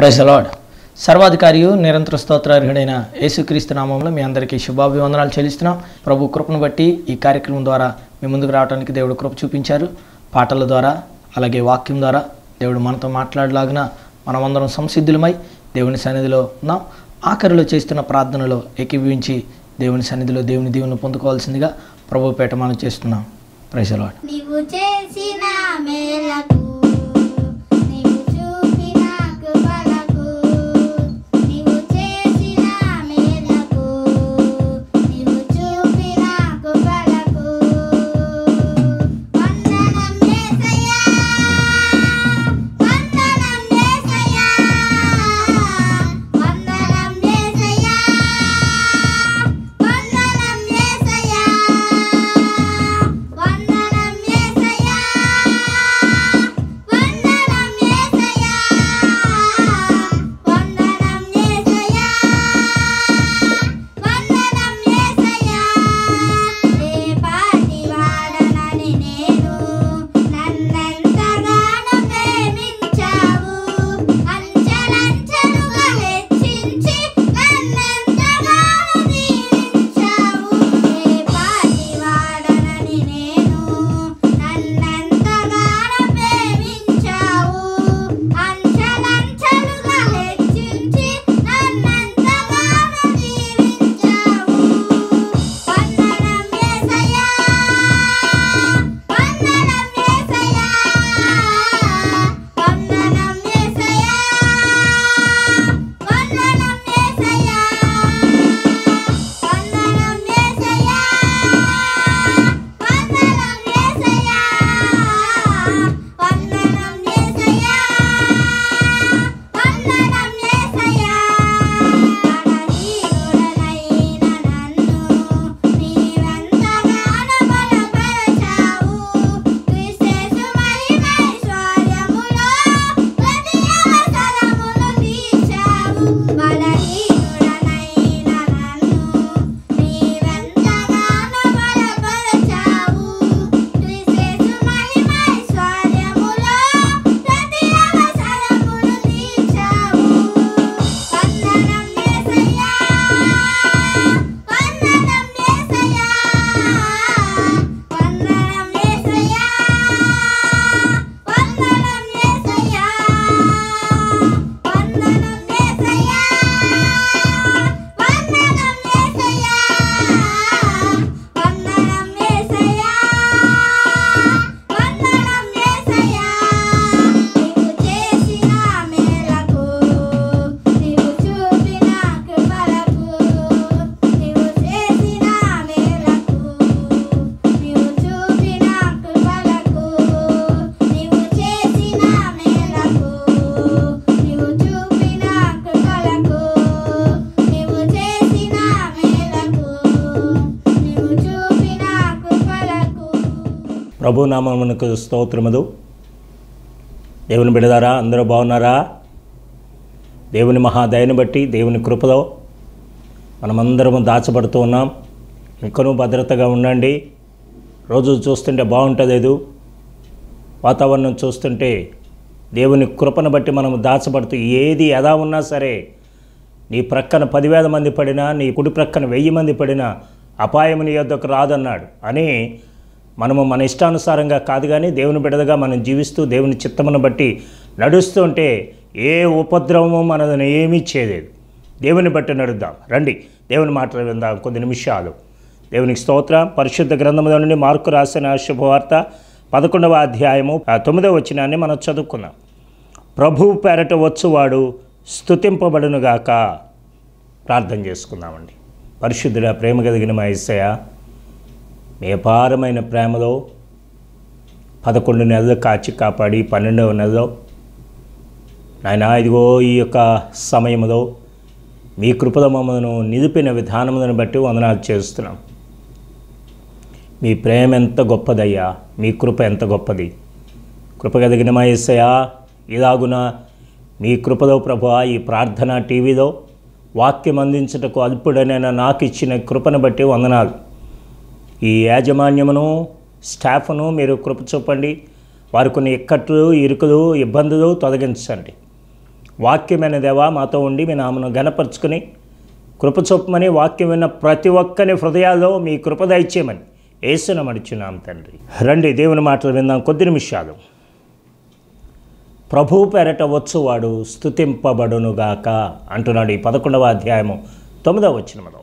ప్రైజలాడ్ సర్వాధికారి నిరంతర స్తోత్రార్హుడైన యేసుక్రీస్తు నామంలో మీ అందరికీ శుభాభివందనాలు చెల్లిస్తున్నాం ప్రభు కృపను బట్టి ఈ కార్యక్రమం ద్వారా మీ ముందుకు రావడానికి దేవుడు కృప చూపించారు పాటల ద్వారా అలాగే వాక్యం ద్వారా దేవుడు మనతో మాట్లాడలాగిన మనమందరం సంసిద్ధులమై దేవుని సన్నిధిలో ఉన్నాం ఆఖరిలో చేస్తున్న ప్రార్థనలో ఏకీభవించి దేవుని సన్నిధిలో దేవుని దీవుని పొందుకోవాల్సిందిగా ప్రభు పేట మనం చేస్తున్నాం ప్రైజలాడ్ నీవు ప్రభునామమునకు స్తోత్రములు దేవుని బిడదారా అందరూ బాగున్నారా దేవుని మహాదయని బట్టి దేవుని కృపలో మనమందరము దాచబడుతూ ఉన్నాం ఇంకనూ భద్రతగా ఉండండి రోజు చూస్తుంటే బాగుంటలేదు వాతావరణం చూస్తుంటే దేవుని కృపను బట్టి మనం దాచబడుతూ ఏది ఎలా ఉన్నా సరే నీ ప్రక్కన పదివేల మంది పడినా నీ కుడి ప్రక్కన వెయ్యి మంది పడినా అపాయం నీ యొద్దకు రాదన్నాడు అని మనము మన ఇష్టానుసారంగా కాదు కానీ దేవుని బిడదగా మనం జీవిస్తూ దేవుని చిత్తమును బట్టి నడుస్తుంటే ఏ ఉపద్రవము మనదని ఏమీ చేయలేదు దేవుని బట్టి నడుద్దాం రండి దేవుని మాటలు విందాం కొద్ది నిమిషాలు దేవునికి స్తోత్ర పరిశుద్ధ గ్రంథముల నుండి మార్కు రాసిన శుభవార్త పదకొండవ అధ్యాయము తొమ్మిదవ వచ్చినాన్ని మనం చదువుకున్నాం ప్రభు పేరట వచ్చువాడు స్థుతింపబడునుగాక ప్రార్థన చేసుకుందామండి పరిశుద్ధుడ ప్రేమ కలిగిన మా ఇసయ వ్యాపారమైన ప్రేమలో పదకొండు నెలలు కాచి కాపాడి పన్నెండవ నెలలో నాయన ఇదిగో ఈ యొక్క సమయంలో మీ కృపద మమ్మలను నిలిపిన విధానములను బట్టి వందనాలు చేస్తున్నాం మీ ప్రేమ ఎంత గొప్పదయ్యా మీ కృప ఎంత గొప్పది కృప కలిగిన మహేసయ్యా ఇలాగున మీ కృపలో ప్రభు ఈ ప్రార్థన టీవీలో వాక్యం అందించటకు అల్పుడనైనా నాకు ఇచ్చిన కృపను బట్టి వందనాలు ఈ యాజమాన్యమును స్టాఫ్ను మీరు కృప చూపండి వారు కొన్ని ఇక్కట్లు ఇరుకులు ఇబ్బందులు తొలగించండి వాక్యమైన దేవా మాతో ఉండి మీ నామను గనపరుచుకుని కృప చూపమని వాక్యం విన్న ప్రతి ఒక్కరి హృదయాల్లో మీ కృప దయచేయమని ఏసున మడిచున్నాం తండ్రి రండి దేవుని మాటలు విందాం కొద్ది నిమిషాలు ప్రభు పెరట వచ్చువాడు స్థుతింపబడునుగాక అంటున్నాడు ఈ పదకొండవ అధ్యాయము తొమ్మిదవ మనం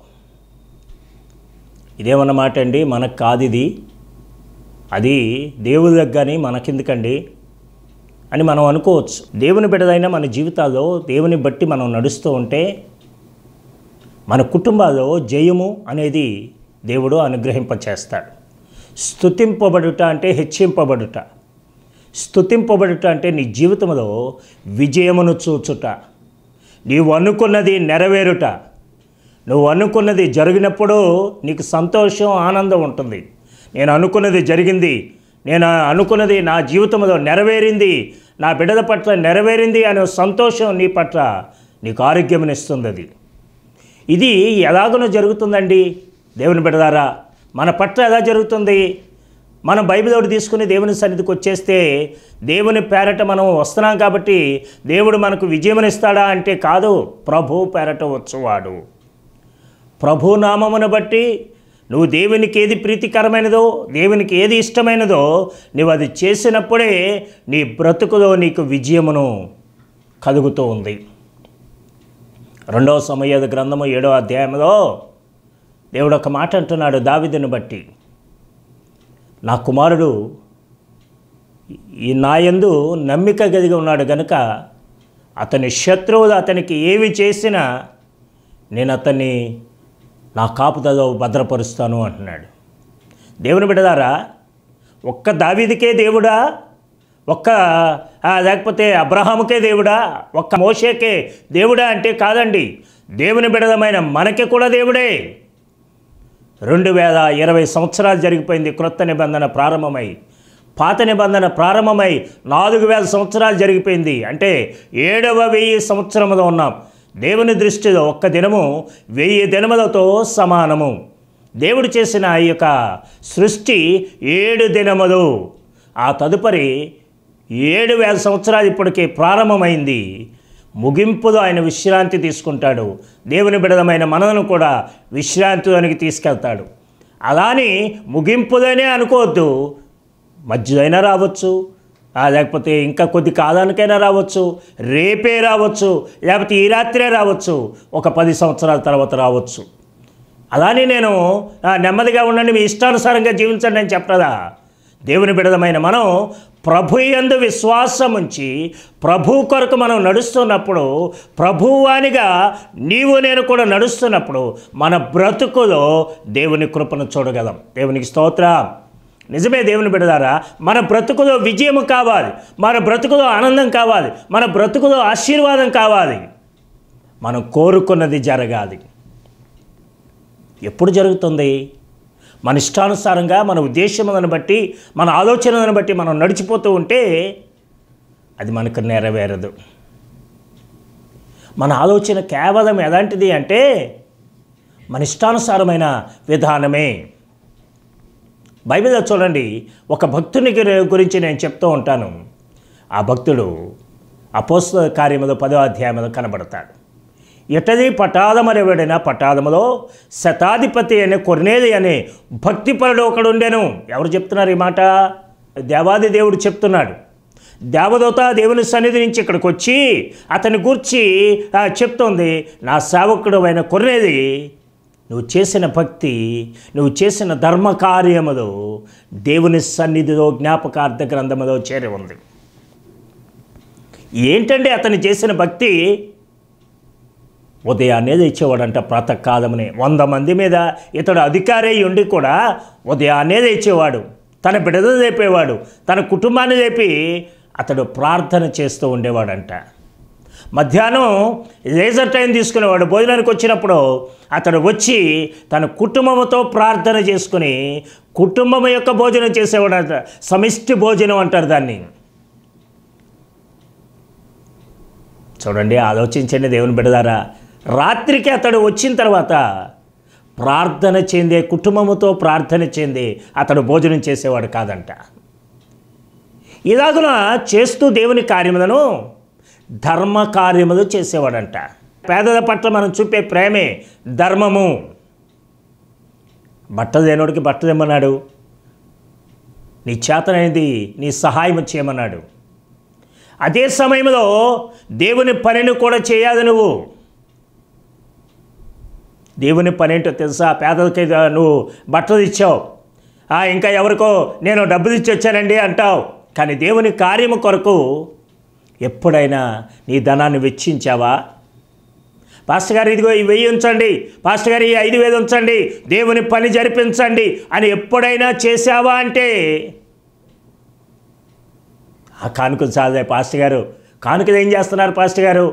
ఇదేమన్నమాట అండి మనకు కాదు ఇది అది దేవుడి దగ్గరని మనకెందుకండి అని మనం అనుకోవచ్చు దేవుని బిడ్డదైనా మన జీవితాల్లో దేవుని బట్టి మనం నడుస్తూ ఉంటే మన కుటుంబాల్లో జయము అనేది దేవుడు అనుగ్రహింపచేస్తాడు స్థుతింపబడుట అంటే హెచ్చింపబడుట స్థుతింపబడుట అంటే నీ జీవితంలో విజయమును చూచుట నీవు అనుకున్నది నెరవేరుట నువ్వు అనుకున్నది జరిగినప్పుడు నీకు సంతోషం ఆనందం ఉంటుంది నేను అనుకున్నది జరిగింది నేను అనుకున్నది నా జీవితంలో నెరవేరింది నా బిడ్డల పట్ల నెరవేరింది అనే సంతోషం నీ పట్ల నీకు ఆరోగ్యమునిస్తుంది అది ఇది ఎలాగనో జరుగుతుందండి దేవుని బిడ్డదారా మన పట్ల ఎలా జరుగుతుంది మనం బైబిల్ ఒకటి తీసుకుని దేవుని సన్నిధికి వచ్చేస్తే దేవుని పేరట మనం వస్తున్నాం కాబట్టి దేవుడు మనకు విజయమనిస్తాడా ఇస్తాడా అంటే కాదు ప్రభు పేరట వచ్చేవాడు ప్రభునామమును బట్టి నువ్వు దేవునికి ఏది ప్రీతికరమైనదో దేవునికి ఏది ఇష్టమైనదో నువ్వు అది చేసినప్పుడే నీ బ్రతుకులో నీకు విజయమును కలుగుతూ ఉంది రెండవ సమయద గ్రంథము ఏడవ అధ్యాయంలో దేవుడు ఒక మాట అంటున్నాడు దావిదిని బట్టి నా కుమారుడు ఈ నాయందు నమ్మిక గదిగి ఉన్నాడు గనుక అతని శత్రువులు అతనికి ఏమి చేసినా నేను అతన్ని నా తదో భద్రపరుస్తాను అంటున్నాడు దేవుని బిడ్డదారా ఒక్క దావీదికే దేవుడా ఒక్క లేకపోతే అబ్రహాముకే దేవుడా ఒక్క మోషేకే దేవుడా అంటే కాదండి దేవుని బిడదమైన మనకి కూడా దేవుడే రెండు వేల ఇరవై సంవత్సరాలు జరిగిపోయింది క్రొత్త నిబంధన ప్రారంభమై పాత నిబంధన ప్రారంభమై నాలుగు వేల సంవత్సరాలు జరిగిపోయింది అంటే ఏడవ వెయ్యి సంవత్సరంలో ఉన్నాం దేవుని దృష్టిలో ఒక్క దినము వెయ్యి దినములతో సమానము దేవుడు చేసిన ఈ యొక్క సృష్టి ఏడు దినములు ఆ తదుపరి ఏడు వేల సంవత్సరాలు ఇప్పటికే ప్రారంభమైంది ముగింపులో ఆయన విశ్రాంతి తీసుకుంటాడు దేవుని బిడదమైన మనలను కూడా విశ్రాంతిలోనికి తీసుకెళ్తాడు అలానే ముగింపులోనే అనుకోవద్దు మధ్యలో రావచ్చు లేకపోతే ఇంకా కొద్ది కాలానికైనా రావచ్చు రేపే రావచ్చు లేకపోతే ఈ రాత్రే రావచ్చు ఒక పది సంవత్సరాల తర్వాత రావచ్చు అలానే నేను నెమ్మదిగా ఉండండి మీ ఇష్టానుసారంగా జీవించండి అని చెప్పదా దేవుని బిడదమైన మనం ప్రభు ఎందు విశ్వాసం ఉంచి ప్రభు కొరకు మనం నడుస్తున్నప్పుడు ప్రభువానిగా నీవు నేను కూడా నడుస్తున్నప్పుడు మన బ్రతుకులో దేవుని కృపను చూడగలం దేవునికి స్తోత్రం నిజమే దేవుని బిడదారా మన బ్రతుకులో విజయం కావాలి మన బ్రతుకులో ఆనందం కావాలి మన బ్రతుకులో ఆశీర్వాదం కావాలి మనం కోరుకున్నది జరగాలి ఎప్పుడు జరుగుతుంది మన ఇష్టానుసారంగా మన ఉద్దేశములను బట్టి మన ఆలోచనలను బట్టి మనం నడిచిపోతూ ఉంటే అది మనకు నెరవేరదు మన ఆలోచన కేవలం ఎలాంటిది అంటే మన ఇష్టానుసారమైన విధానమే బైబిల్లో చూడండి ఒక భక్తుని గురించి నేను చెప్తూ ఉంటాను ఆ భక్తుడు అపోస్త కార్యములో పదో అధ్యాయంలో కనబడతాడు ఎటది పటాదమరవిడిన పటాదములో శతాధిపతి అనే కొర్నేది అనే భక్తిపరుడు ఒకడు ఉండేను ఎవరు చెప్తున్నారు ఈ మాట దేవాది దేవుడు చెప్తున్నాడు దేవదూత దేవుని సన్నిధి నుంచి ఇక్కడికి వచ్చి అతని గూర్చి చెప్తోంది నా సేవకుడు అయిన కొర్నేది నువ్వు చేసిన భక్తి నువ్వు చేసిన ధర్మకార్యముదో దేవుని సన్నిధిలో జ్ఞాపకార్థ గ్రంథములో చేరి ఉంది ఏంటంటే అతను చేసిన భక్తి ఉదయాన్నే తెచ్చేవాడంట ప్రాతకాలమునే వంద మంది మీద ఇతడు అధికారి ఉండి కూడా ఉదయాన్నే తెచ్చేవాడు తన బిడదలు లేపేవాడు తన కుటుంబాన్ని లేపి అతడు ప్రార్థన చేస్తూ ఉండేవాడంట మధ్యాహ్నం లేజర్ టైం తీసుకునేవాడు భోజనానికి వచ్చినప్పుడు అతడు వచ్చి తన కుటుంబంతో ప్రార్థన చేసుకుని కుటుంబం యొక్క భోజనం చేసేవాడు సమిష్టి భోజనం అంటారు దాన్ని చూడండి ఆలోచించండి దేవుని బిడదారా రాత్రికి అతడు వచ్చిన తర్వాత ప్రార్థన చెందే కుటుంబముతో ప్రార్థన చెంది అతడు భోజనం చేసేవాడు కాదంట ఇలాగున చేస్తూ దేవుని కార్యములను ధర్మ కార్యములు చేసేవాడంట పేదల పట్ల మనం చూపే ప్రేమే ధర్మము బట్టలు లేనోడికి బట్టలు ఇమ్మన్నాడు నీ చేతనైంది నీ సహాయం చేయమన్నాడు అదే సమయంలో దేవుని పనిని కూడా చేయాలి నువ్వు దేవుని పని ఏంటో తెలుసా పేదలకి నువ్వు బట్టలు ఇచ్చావు ఇంకా ఎవరికో నేను డబ్బులు ఇచ్చి వచ్చానండి అంటావు కానీ దేవుని కార్యము కొరకు ఎప్పుడైనా నీ ధనాన్ని వెచ్చించావా పాస్టర్ గారు ఇదిగో ఈ వెయ్యి ఉంచండి పాస్టర్ గారు ఈ ఐదు వేలు ఉంచండి దేవుని పని జరిపించండి అని ఎప్పుడైనా చేశావా అంటే ఆ కానుకలు చాలే పాస్టర్ గారు కానుకలు ఏం చేస్తున్నారు పాస్టర్ గారు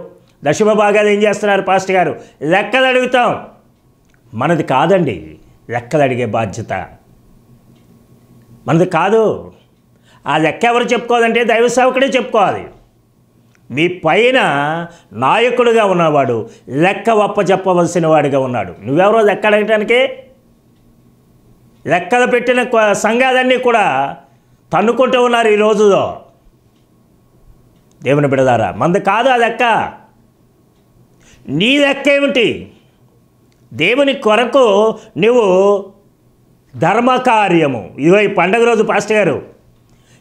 దశమ భాగాలు ఏం చేస్తున్నారు పాస్టర్ గారు లెక్కలు అడుగుతాం మనది కాదండి లెక్కలు అడిగే బాధ్యత మనది కాదు ఆ లెక్క ఎవరు చెప్పుకోవాలంటే దైవ సేవకుడే చెప్పుకోవాలి మీ పైన నాయకుడుగా ఉన్నవాడు లెక్క ఒప్ప చెప్పవలసిన వాడిగా ఉన్నాడు నువ్వెవరో అడగటానికి లెక్కలు పెట్టిన సంఘాలన్నీ కూడా తన్నుకుంటూ ఉన్నారు ఈ రోజులో దేవుని బిడదారా మంది కాదు ఆ లెక్క నీ లెక్క ఏమిటి దేవుని కొరకు నువ్వు ధర్మకార్యము ఇవై ఈ పండగ రోజు పాస్టర్ గారు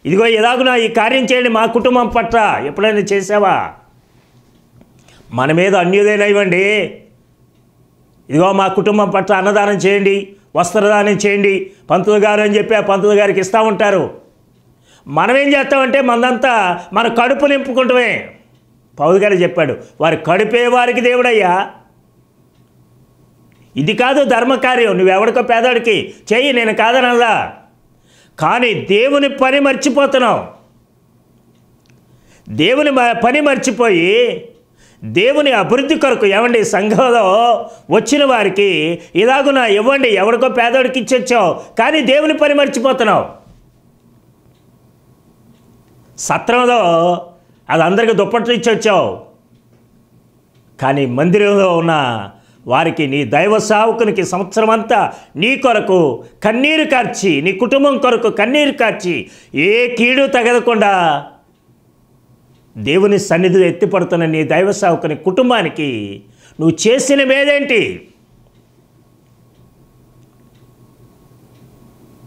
ఇదిగో ఎలాగునా ఈ కార్యం చేయండి మా కుటుంబం పట్ల ఎప్పుడైనా చేసావా మన మీద ఇవ్వండి ఇదిగో మా కుటుంబం పట్ల అన్నదానం చేయండి వస్త్రదానం చేయండి పంతులు గారు అని చెప్పి ఆ పంతులు గారికి ఇస్తూ ఉంటారు మనం ఏం చేస్తామంటే మనంతా మన కడుపు నింపుకుంటమే పౌరు గారు చెప్పాడు వారు కడుపే వారికి దేవుడయ్యా ఇది కాదు ధర్మకార్యం నువ్వెవడికో పేదవాడికి చెయ్యి నేను కాదనల్లా కానీ దేవుని పని మర్చిపోతున్నాం దేవుని పని మర్చిపోయి దేవుని అభివృద్ధి కొరకు ఏమండి సంఘంలో వచ్చిన వారికి ఇలాగున ఇవ్వండి ఎవరికో పేదోడికి ఇచ్చొచ్చావు కానీ దేవుని పని మర్చిపోతున్నావు సత్రంలో అది అందరికీ దుప్పట్లు ఇచ్చొచ్చావు కానీ మందిరంలో ఉన్న వారికి నీ దైవ సావుకునికి సంవత్సరమంతా నీ కొరకు కన్నీరు కార్చి నీ కుటుంబం కొరకు కన్నీరు కార్చి ఏ కీడు తగదకుండా దేవుని సన్నిధిలో ఎత్తిపడుతున్న నీ దైవ సావుకుని కుటుంబానికి నువ్వు చేసిన మేదేంటి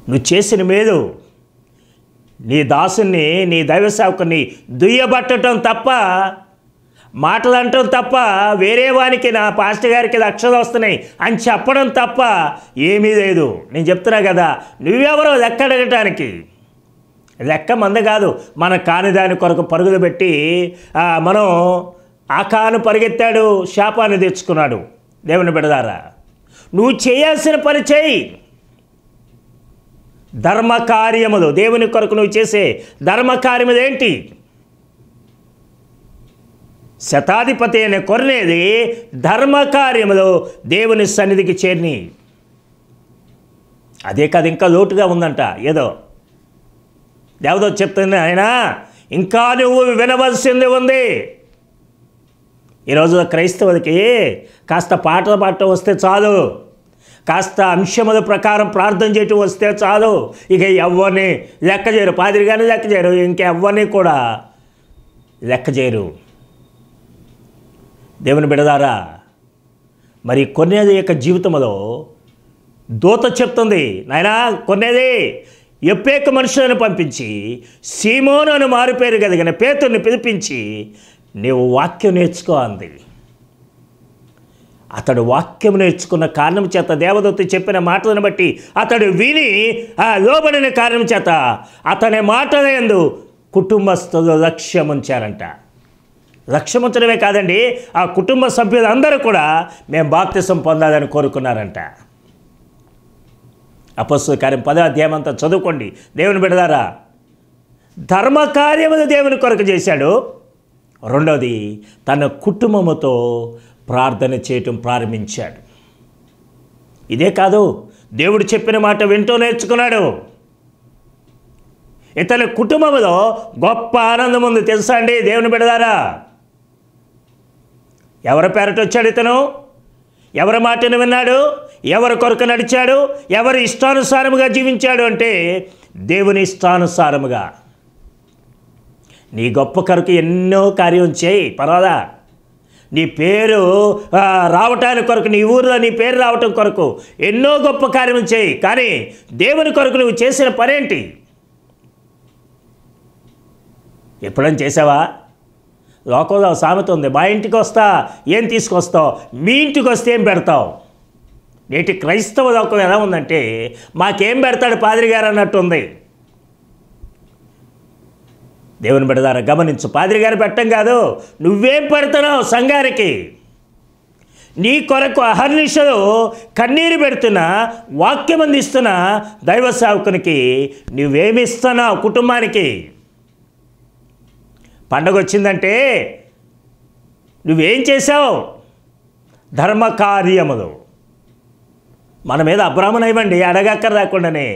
నువ్వు చేసిన మేదు నీ దాసుని నీ దైవ సేవకుని దుయ్యబట్టడం తప్ప మాటలు అంటాం తప్ప వేరే వానికి నా పాస్టర్ గారికి లక్షలు వస్తున్నాయి అని చెప్పడం తప్ప ఏమీ లేదు నేను చెప్తున్నా కదా నువ్వెవరో అడగటానికి లెక్క మంద కాదు మన కాని దాని కొరకు పరుగులు పెట్టి మనం ఆ కాను పరిగెత్తాడు శాపాన్ని తెచ్చుకున్నాడు దేవుని బిడదారా నువ్వు చేయాల్సిన పని చేయి ధర్మకార్యములు దేవుని కొరకు నువ్వు చేసే ధర్మకార్యములు ఏంటి శతాధిపతి అనే కొరనేది ధర్మకార్యములో దేవుని సన్నిధికి చేరిని అదే కాదు ఇంకా లోటుగా ఉందంట ఏదో దేవదో చెప్తుంది ఆయన ఇంకా నువ్వు వినవలసింది ఉంది ఈరోజు క్రైస్తవులకి కాస్త పాటలు పాడటం వస్తే చాలు కాస్త అంశముల ప్రకారం ప్రార్థన చేయటం వస్తే చాలు ఇక ఎవరిని లెక్క చేయరు పాదిరిగానే లెక్క చేయరు ఇంకెవ్వని కూడా లెక్క చేయరు దేవుని బిడదారా మరి కొన్నేది యొక్క జీవితంలో దూత చెప్తుంది నాయనా కొన్నేది ఎప్పేక మనుషులను పంపించి సీమోను అని మారుపేరు కలిగిన పేతుని పిలిపించి నీవు వాక్యం నేర్చుకో అంది అతడు వాక్యం నేర్చుకున్న కారణం చేత దేవదత్తి చెప్పిన మాటలను బట్టి అతడు విని ఆ లోబడిన కారణం చేత అతని మాటలందు కుటుంబస్తులు లక్ష్యం ఉంచారంట లక్ష్యముంచడమే కాదండి ఆ కుటుంబ సభ్యులందరూ కూడా మేము బాప్తిసం పొందాలని కోరుకున్నారంట అపస్సు కార్యం పదో అధ్యాయం చదువుకోండి దేవుని బిడదారా ధర్మకార్యములు దేవుని కొరకు చేశాడు రెండవది తన కుటుంబముతో ప్రార్థన చేయటం ప్రారంభించాడు ఇదే కాదు దేవుడు చెప్పిన మాట వింటూ నేర్చుకున్నాడు ఇతని కుటుంబంలో గొప్ప ఆనందం ఉంది తెలుసా అండి దేవుని బిడదారా ఎవరి పేరట వచ్చాడు ఇతను ఎవరి మాటను విన్నాడు ఎవరి కొరకు నడిచాడు ఎవరి ఇష్టానుసారముగా జీవించాడు అంటే దేవుని ఇష్టానుసారముగా నీ గొప్ప కొరకు ఎన్నో కార్యం చేయి పర్వాలా నీ పేరు రావటానికి కొరకు నీ ఊరిలో నీ పేరు రావటం కొరకు ఎన్నో గొప్ప కార్యం చేయి కానీ దేవుని కొరకు నువ్వు చేసిన పనేంటి ఎప్పుడైనా చేసావా లోకంలో సామెత ఉంది మా ఇంటికి వస్తా ఏం తీసుకొస్తావు మీ ఇంటికి వస్తే ఏం పెడతావు నేటి క్రైస్తవ లోకం ఎలా ఉందంటే మాకేం పెడతాడు పాదిరి గారు ఉంది దేవుని పెడతారా గమనించు పాదిరి గారు పెట్టం కాదు నువ్వేం పెడుతున్నావు సంఘానికి నీ కొరకు అహర్నిషలు కన్నీరు పెడుతున్న వాక్యం అందిస్తున్న దైవ సేవకునికి నువ్వేమిస్తున్నావు కుటుంబానికి పండగ వచ్చిందంటే నువ్వేం చేశావు ధర్మకార్యములు మన మీద ఇవ్వండి అడగక్కర రాకుండానే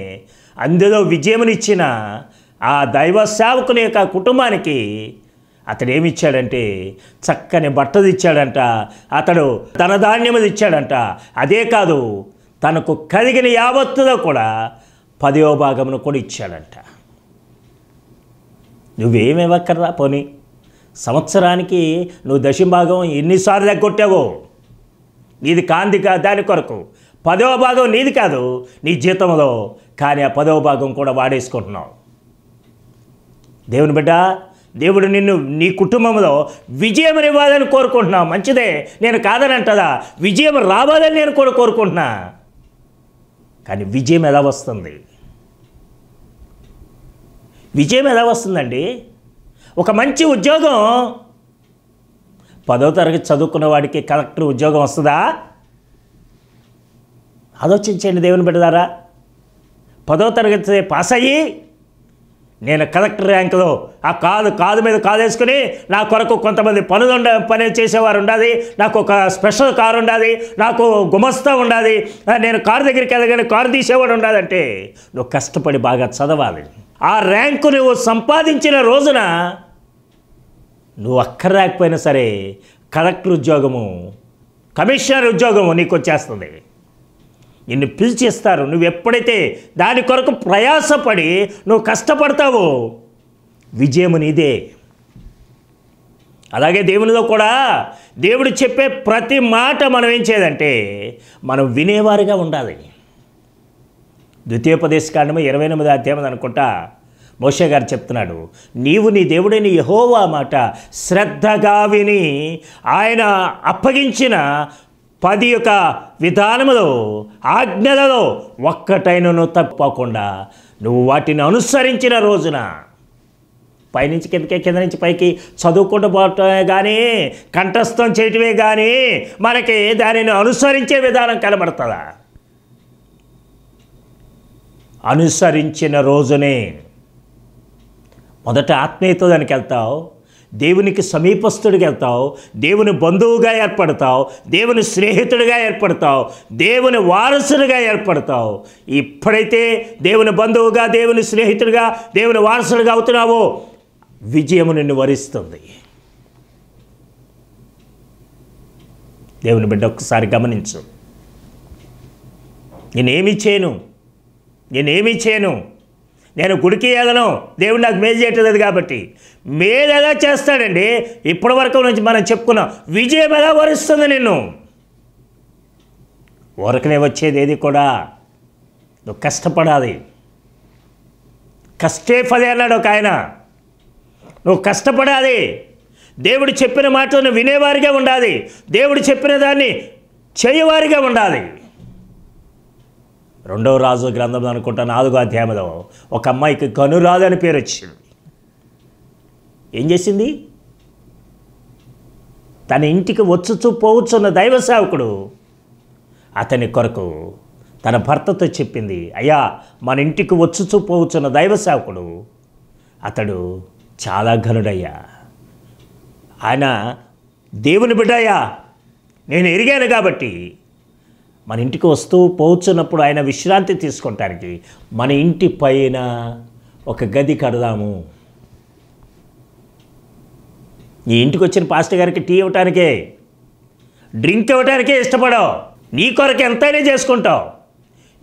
అందులో విజయమునిచ్చిన ఆ దైవ సేవకుని యొక్క కుటుంబానికి అతడు ఏమిచ్చాడంటే చక్కని బట్టలు ఇచ్చాడంట అతడు తన ధాన్యములు ఇచ్చాడంట అదే కాదు తనకు కలిగిన యావత్తులో కూడా పదో భాగమును కూడా ఇచ్చాడంట నువ్వేమివ్వక్కర్రా పోనీ సంవత్సరానికి నువ్వు దశంభాగం ఎన్నిసార్లు లెక్కొట్టావో నీది కాంతి కా దాని కొరకు పదవ భాగం నీది కాదు నీ జీతంలో కానీ ఆ పదవ భాగం కూడా వాడేసుకుంటున్నావు దేవుని బిడ్డ దేవుడు నిన్ను నీ కుటుంబంలో విజయం ఇవ్వాలని కోరుకుంటున్నావు మంచిదే నేను కాదనంటదా విజయం రావాలని నేను కూడా కోరుకుంటున్నా కానీ విజయం ఎలా వస్తుంది విజయం ఎలా వస్తుందండి ఒక మంచి ఉద్యోగం పదో తరగతి చదువుకున్న వాడికి కలెక్టర్ ఉద్యోగం వస్తుందా ఆలోచించండి దేవుని పెడదారా పదో తరగతి పాస్ అయ్యి నేను కలెక్టర్ ర్యాంకులో ఆ కాలు కాలు మీద కాలేసుకుని నా కొరకు కొంతమంది పనులు ఉండ పని చేసేవారు ఉండాలి నాకు ఒక స్పెషల్ కారు ఉండాలి నాకు గుమస్తా ఉండాలి నేను కారు దగ్గరికి వెళ్ళగానే కారు తీసేవాడు ఉండాలంటే నువ్వు కష్టపడి బాగా చదవాలి ఆ ర్యాంకు నువ్వు సంపాదించిన రోజున నువ్వు అక్కడ రాకపోయినా సరే కలెక్టర్ ఉద్యోగము కమిషనర్ ఉద్యోగము నీకు వచ్చేస్తుంది నిన్ను పిలిచిస్తారు నువ్వు ఎప్పుడైతే దాని కొరకు ప్రయాసపడి నువ్వు కష్టపడతావో విజయముని నీదే అలాగే దేవునిలో కూడా దేవుడు చెప్పే ప్రతి మాట మనం ఏం చేయదంటే మనం వినేవారిగా ఉండాలి కాండము ఇరవై ఎనిమిది అధ్యాయం అనుకుంటా మోషే గారు చెప్తున్నాడు నీవు నీ దేవుడైన యహోవా మాట శ్రద్ధగా విని ఆయన అప్పగించిన పది యొక్క విధానములో ఆజ్ఞలలో ఒక్కటైనను తప్పకుండా నువ్వు వాటిని అనుసరించిన రోజున పైనుంచి కిందకే కింద నుంచి పైకి చదువుకుంటూ పోవటమే కానీ కంఠస్థం చేయటమే కానీ మనకి దానిని అనుసరించే విధానం కనబడుతుందా అనుసరించిన రోజునే మొదట ఆత్మీయతో దానికి వెళ్తావు దేవునికి సమీపస్తుడిగా వెళ్తావు దేవుని బంధువుగా ఏర్పడతావు దేవుని స్నేహితుడిగా ఏర్పడతావు దేవుని వారసుడిగా ఏర్పడతావు ఇప్పుడైతే దేవుని బంధువుగా దేవుని స్నేహితుడిగా దేవుని వారసుడిగా అవుతున్నావో విజయము నిన్ను వరిస్తుంది దేవుని బిడ్డ ఒక్కసారి గమనించు నేనేమి చేయను నేనేమి చేయను నేను గుడికి ఎదను దేవుడు నాకు మేలు చేయట్లేదు కాబట్టి మేలు ఎలా చేస్తాడండి ఇప్పటి వరకు నుంచి మనం చెప్పుకున్నాం విజయం ఎలా వరుస్తుంది నిన్ను ఓరకనే వచ్చేది ఏది కూడా నువ్వు కష్టపడాలి కష్టే ఫలి అన్నాడు ఒక ఆయన నువ్వు కష్టపడాలి దేవుడు చెప్పిన మాటలను వినేవారిగా ఉండాలి దేవుడు చెప్పిన దాన్ని చేయవారిగా ఉండాలి రెండవ రాజు గ్రంథం అనుకుంటా నాలుగో అధ్యాయంలో ఒక అమ్మాయికి కనురాజు అని పేరు వచ్చింది ఏం చేసింది తన ఇంటికి వచ్చు పోవచ్చున్న దైవ సేవకుడు అతని కొరకు తన భర్తతో చెప్పింది అయ్యా మన ఇంటికి వచ్చు పోవచ్చున్న దైవ సేవకుడు అతడు చాలా ఘనుడయ్యా ఆయన దేవుని బిడ్డయ్యా నేను ఎరిగాను కాబట్టి మన ఇంటికి వస్తూ పోచున్నప్పుడు ఆయన విశ్రాంతి తీసుకోవటానికి మన ఇంటి పైన ఒక గది కడదాము నీ ఇంటికి వచ్చిన పాస్టర్ గారికి టీ ఇవ్వటానికే డ్రింక్ ఇవ్వటానికే ఇష్టపడవు నీ కొరకు ఎంతైనా చేసుకుంటావు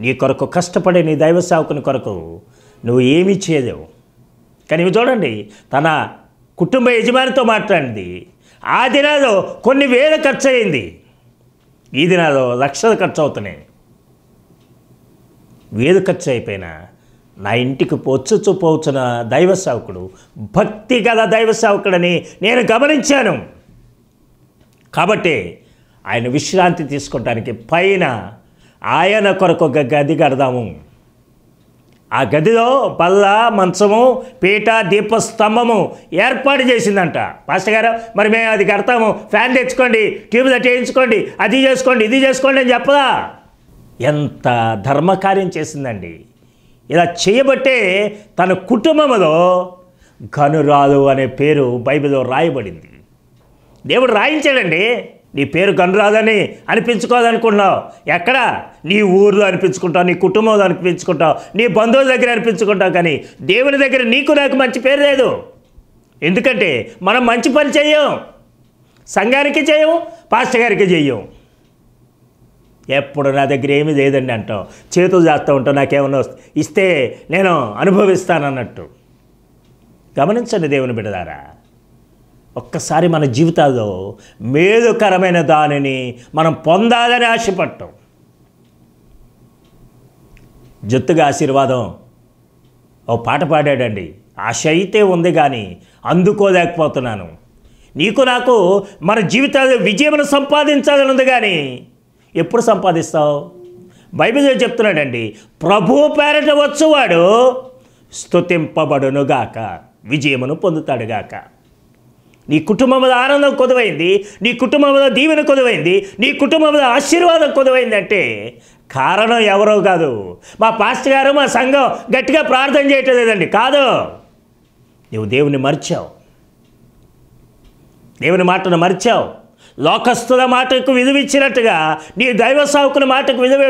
నీ కొరకు కష్టపడే నీ దైవ సేవకుని కొరకు నువ్వు ఏమీ చేయలేవు కానీ ఇవి చూడండి తన కుటుంబ యజమానితో మాట్లాడింది ఆ దినాలు కొన్ని వేల ఖర్చు అయింది ఈ దినాల్లో లక్షలు ఖర్చు అవుతున్నాయి వేదు ఖర్చు అయిపోయినా నా ఇంటికి పొచ్చు పోచున దైవ సేవకుడు భక్తి గల దైవ సేవకుడని నేను గమనించాను కాబట్టి ఆయన విశ్రాంతి తీసుకోవటానికి పైన ఆయన కొరకు గది కడదాము ఆ గదిలో పల్ల మంచము పీట దీపస్తంభము ఏర్పాటు చేసిందంట పాస్టర్ గారు మరి మేము అది కడతాము ఫ్యాన్ తెచ్చుకోండి ట్యూబ్ వేయించుకోండి అది చేసుకోండి ఇది చేసుకోండి అని చెప్పదా ఎంత ధర్మకార్యం చేసిందండి ఇలా చేయబట్టే తన కుటుంబంలో గనురాలు అనే పేరు బైబిల్లో రాయబడింది దేవుడు రాయించాడండి నీ పేరు కనరాదని అనిపించుకోదనుకున్నావు ఎక్కడ నీ ఊర్లో అనిపించుకుంటావు నీ కుటుంబంలో అనిపించుకుంటావు నీ బంధువుల దగ్గర అనిపించుకుంటావు కానీ దేవుని దగ్గర నీకు నాకు మంచి పేరు లేదు ఎందుకంటే మనం మంచి పని చేయం సంఘానికి చేయం పాస్టర్ గారికి చేయం ఎప్పుడు నా దగ్గర ఏమీ లేదండి అంటావు చేతులు చేస్తూ ఉంటావు నాకేమన్నా ఇస్తే నేను అనుభవిస్తానన్నట్టు గమనించండి దేవుని బిడదారా ఒక్కసారి మన జీవితాల్లో మేలుకరమైన దానిని మనం పొందాలని ఆశపడటం జొత్తుగా ఆశీర్వాదం ఓ పాట పాడాడండి ఆశ అయితే ఉంది కానీ అందుకోలేకపోతున్నాను నీకు నాకు మన జీవితాల్లో విజయమును సంపాదించాలని ఉంది కానీ ఎప్పుడు సంపాదిస్తావు బైబిల్ చెప్తున్నాడండి ప్రభు పేరట వచ్చువాడు స్థుతింపబడునుగాక విజయమును పొందుతాడుగాక నీ కుటుంబంలో ఆనందం కొదవైంది నీ కుటుంబంలో దీవెన కొదవైంది నీ కుటుంబంలో ఆశీర్వాదం అంటే కారణం ఎవరో కాదు మా పాస్టర్ గారు మా సంఘం గట్టిగా ప్రార్థన చేయటం లేదండి కాదు నువ్వు దేవుని మర్చావు దేవుని మాటను మర్చావు లోకస్తుల మాటకు విలువిచ్చినట్టుగా నీ దైవ సావుకుల మాటకు విలువ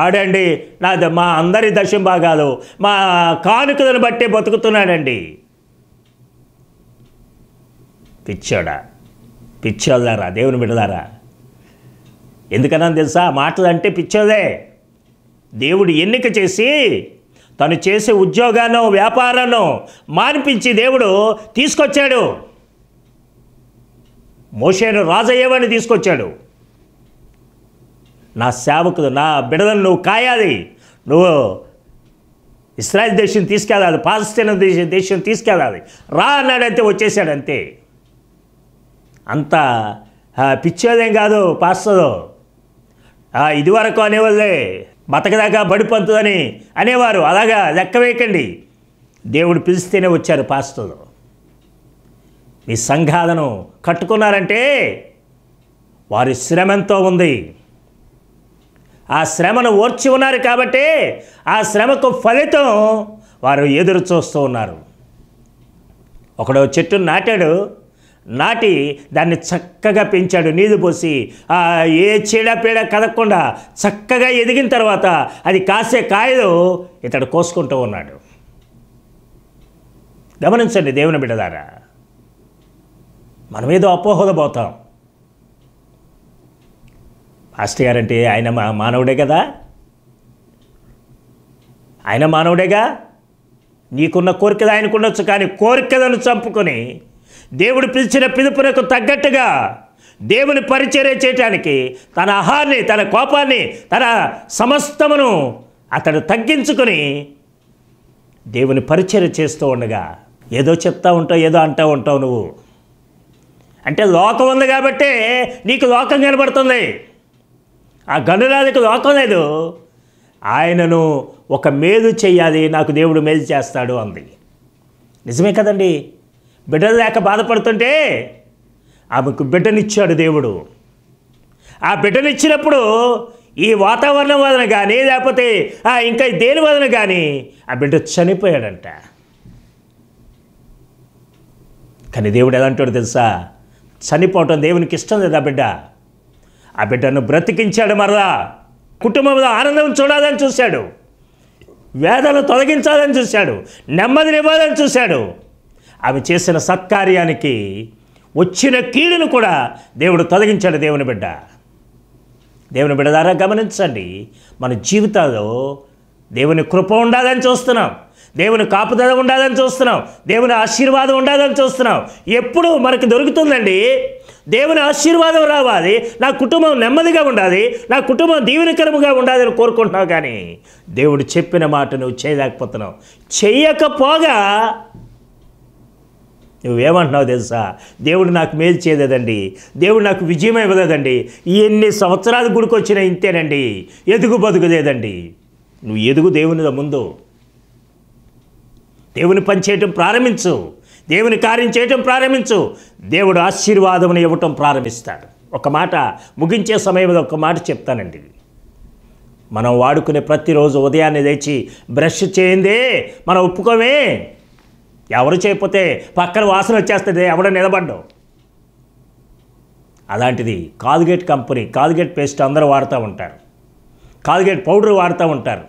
ఆడండి నా మా అందరి దశం భాగాలు మా కానుకలను బట్టే బతుకుతున్నాడండి పిచ్చోడా పిచ్చోళ్ళారా దేవుని బిడ్డదారా ఎందుకన్నా తెలుసా మాటలు అంటే పిచ్చోదే దేవుడు ఎన్నిక చేసి తను చేసే ఉద్యోగానో వ్యాపారానో మానిపించి దేవుడు తీసుకొచ్చాడు మోషేను రాజయ్యవని తీసుకొచ్చాడు నా సేవకుడు నా బిడదను నువ్వు కాయాలి నువ్వు ఇస్రాయల్ దేశం తీసుకెళ్ళాలి పాలస్తీన దేశం తీసుకెళ్ళాలి రా అన్నాడంతే వచ్చేసాడంతే అంత పిచ్చోదేం కాదు పాస్తదో ఇదివరకు అనేవాళ్ళే బతకదాకా పంతుందని అనేవారు అలాగా లెక్క వేయకండి దేవుడు పిలిస్తేనే వచ్చారు పాస్తలు మీ సంఘాలను కట్టుకున్నారంటే వారి శ్రమ ఎంతో ఉంది ఆ శ్రమను ఓర్చి ఉన్నారు కాబట్టి ఆ శ్రమకు ఫలితం వారు ఎదురు చూస్తూ ఉన్నారు ఒకడు చెట్టును నాటాడు నాటి దాన్ని చక్కగా పెంచాడు నీళ్ళు పోసి ఏ చీడపీడ కదగకుండా చక్కగా ఎదిగిన తర్వాత అది కాసే కాయలు ఇతడు కోసుకుంటూ ఉన్నాడు గమనించండి దేవుని బిడ్డదారా మనమేదో అపోహలు పోతాం పాస్టర్ గారంటే ఆయన మా మానవుడే కదా ఆయన మానవుడేగా నీకున్న కోరికలు ఆయనకు ఉండొచ్చు కానీ కోరికలను చంపుకొని దేవుడు పిలిచిన పిలుపునకు తగ్గట్టుగా దేవుని పరిచర్య చేయటానికి తన ఆహాన్ని తన కోపాన్ని తన సమస్తమును అతడు తగ్గించుకొని దేవుని పరిచర్య చేస్తూ ఉండగా ఏదో చెప్తా ఉంటావు ఏదో అంటూ ఉంటావు నువ్వు అంటే లోకం ఉంది కాబట్టి నీకు లోకం కనబడుతుంది ఆ గనురాలకు లోకం లేదు ఆయనను ఒక మేలు చేయాలి నాకు దేవుడు మేలు చేస్తాడు అంది నిజమే కదండి బిడ్డలు లేక బాధపడుతుంటే ఆమెకు బిడ్డనిచ్చాడు దేవుడు ఆ బిడ్డనిచ్చినప్పుడు ఈ వాతావరణం వలన కానీ లేకపోతే ఇంకా దేని వలన కానీ ఆ బిడ్డ చనిపోయాడంట కానీ దేవుడు ఎలా అంటాడు తెలుసా చనిపోవటం దేవునికి ఇష్టం లేదు ఆ బిడ్డ ఆ బిడ్డను బ్రతికించాడు మరలా కుటుంబంలో ఆనందం చూడాలని చూశాడు వేదలు తొలగించాలని చూశాడు నెమ్మదినివ్వాలని చూశాడు ఆమె చేసిన సత్కార్యానికి వచ్చిన కీడును కూడా దేవుడు తొలగించాడు దేవుని బిడ్డ దేవుని బిడ్డ ద్వారా గమనించండి మన జీవితాల్లో దేవుని కృప ఉండాలని చూస్తున్నాం దేవుని కాపుదల ఉండాలని చూస్తున్నాం దేవుని ఆశీర్వాదం ఉండాలని చూస్తున్నాం ఎప్పుడు మనకు దొరుకుతుందండి దేవుని ఆశీర్వాదం రావాలి నా కుటుంబం నెమ్మదిగా ఉండాలి నా కుటుంబం దీవెనకరముగా ఉండాలని కోరుకుంటున్నావు కానీ దేవుడు చెప్పిన మాట నువ్వు చేయలేకపోతున్నావు చేయకపోగా నువ్వేమంటున్నావు తెలుసా దేవుడు నాకు మేలు చేయలేదండి దేవుడు నాకు విజయం ఇవ్వలేదండి ఎన్ని సంవత్సరాలు గుడికొచ్చినా ఇంతేనండి ఎదుగు బతుకులేదండి నువ్వు ఎదుగు దేవుని ముందు దేవుని పని చేయటం ప్రారంభించు దేవుని కార్యం చేయటం ప్రారంభించు దేవుడు ఆశీర్వాదం ఇవ్వటం ప్రారంభిస్తాడు ఒక మాట ముగించే సమయంలో ఒక మాట చెప్తానండి మనం వాడుకునే ప్రతిరోజు ఉదయాన్నే లేచి బ్రష్ చేయిందే మనం ఒప్పుకోమే ఎవరు చేయకపోతే పక్కన వాసన వచ్చేస్తుంది ఎవడో నిలబడ్డం అలాంటిది కాల్గేట్ కంపెనీ కాల్గేట్ పేస్ట్ అందరూ వాడుతూ ఉంటారు కాల్గేట్ పౌడర్ వాడుతూ ఉంటారు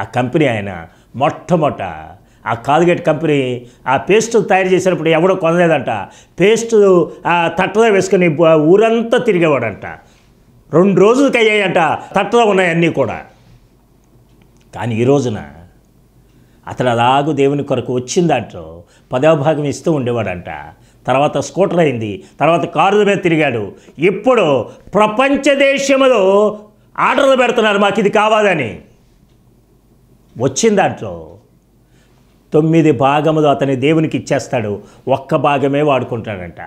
ఆ కంపెనీ ఆయన మొట్టమొదట ఆ కాల్గేట్ కంపెనీ ఆ పేస్ట్ తయారు చేసినప్పుడు ఎవడో కొనలేదంట పేస్ట్ ఆ తట్టలో వేసుకుని ఊరంతా తిరిగేవాడంట రెండు రోజులకి అయ్యాయంట తట్టలో ఉన్నాయన్నీ కూడా కానీ ఈ రోజున అతను అలాగూ దేవుని కొరకు వచ్చిందంటూ పదవ భాగం ఇస్తూ ఉండేవాడంట తర్వాత స్కూటర్ అయింది తర్వాత కారు మీద తిరిగాడు ఇప్పుడు ప్రపంచ దేశంలో ఆర్డర్లు పెడుతున్నారు మాకు ఇది కావాలని వచ్చిన దాంట్లో తొమ్మిది భాగములు అతని దేవునికి ఇచ్చేస్తాడు ఒక్క భాగమే వాడుకుంటాడంట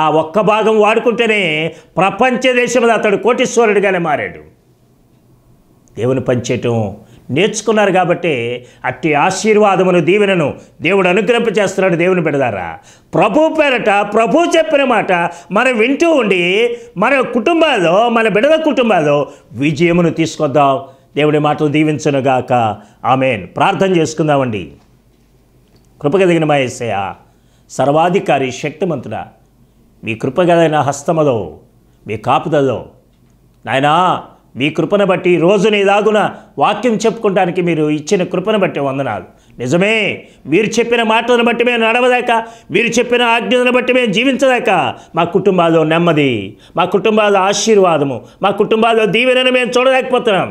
ఆ ఒక్క భాగం వాడుకుంటేనే ప్రపంచ దేశంలో అతడు కోటీశ్వరుడిగానే మారాడు దేవుని పనిచేయటం నేర్చుకున్నారు కాబట్టి అట్టి ఆశీర్వాదమును దీవెనను దేవుడు అనుగ్రహింప చేస్తున్నాడు దేవుని పెడదారా ప్రభు పేరట ప్రభు చెప్పిన మాట మనం వింటూ ఉండి మన కుటుంబాల్లో మన బిడద కుటుంబాల్లో విజయమును తీసుకొద్దాం దేవుడి మాటలు దీవించనుగాక ఆమెన్ ప్రార్థన చేసుకుందామండి కృపగదిగిన మహేశయ సర్వాధికారి శక్తిమంతుడ మీ కృపగదైన హస్తములో మీ కాపుదలో నాయనా మీ కృపను బట్టి రోజుని దాగున వాక్యం చెప్పుకోవడానికి మీరు ఇచ్చిన కృపను బట్టి వందనాలు నిజమే మీరు చెప్పిన మాటలను బట్టి మేము నడవదాక మీరు చెప్పిన ఆజ్ఞలను బట్టి మేము జీవించదాక మా కుటుంబాల్లో నెమ్మది మా కుటుంబాల్లో ఆశీర్వాదము మా కుటుంబాల్లో దీవెనని మేము చూడలేకపోతున్నాం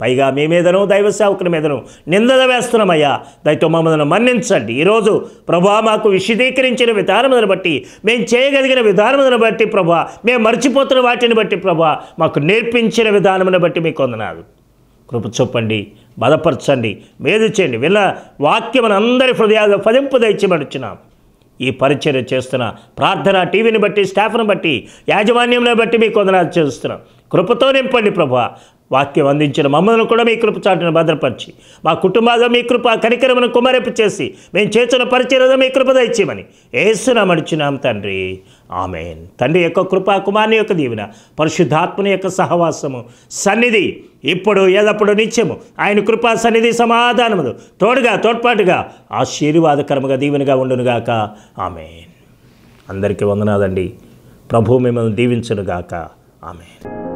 పైగా మీ మీదను దైవ సేవకుల మీదను నిందద వేస్తున్నామయ్యా దయతో మమ్మల్ని మన్నించండి ఈరోజు ప్రభా మాకు విశదీకరించిన విధానములను బట్టి మేము చేయగలిగిన విధానములను బట్టి ప్రభా మేము మర్చిపోతున్న వాటిని బట్టి ప్రభా మాకు నేర్పించిన విధానమును బట్టి మీకు వందనాలు కృప చొప్పండి బలపరచండి మేధ చేయండి విన్న వాక్యమును అందరి హృదయాలు ఫలింపు దయచేమనుచున్నాం ఈ పరిచర్య చేస్తున్న ప్రార్థన టీవీని బట్టి స్టాఫ్ను బట్టి యాజమాన్యంని బట్టి మీకు వందనాలు చేస్తున్నాం కృపతో నింపండి ప్రభా వాక్యం అందించిన మమ్మల్ని కూడా మీ కృప చాటును భద్రపరిచి మా కుటుంబాల మీ కృప కనికరమును కుమరెపు చేసి మేము చేసిన పరిచయం మీ కృపద ఇచ్చేయమని ఏసునా మడిచినాం తండ్రి ఆమెన్ తండ్రి యొక్క కృపా కుమారుని యొక్క దీవెన పరిశుద్ధాత్మని యొక్క సహవాసము సన్నిధి ఇప్పుడు ఏదప్పుడు నిత్యము ఆయన కృపా సన్నిధి సమాధానము తోడుగా తోడ్పాటుగా ఆశీర్వాదకరముగా దీవెనగా ఉండునుగాక ఆమెన్ అందరికీ వందనాదండి ప్రభు మిమ్మల్ని దీవించునుగాక ఆమెన్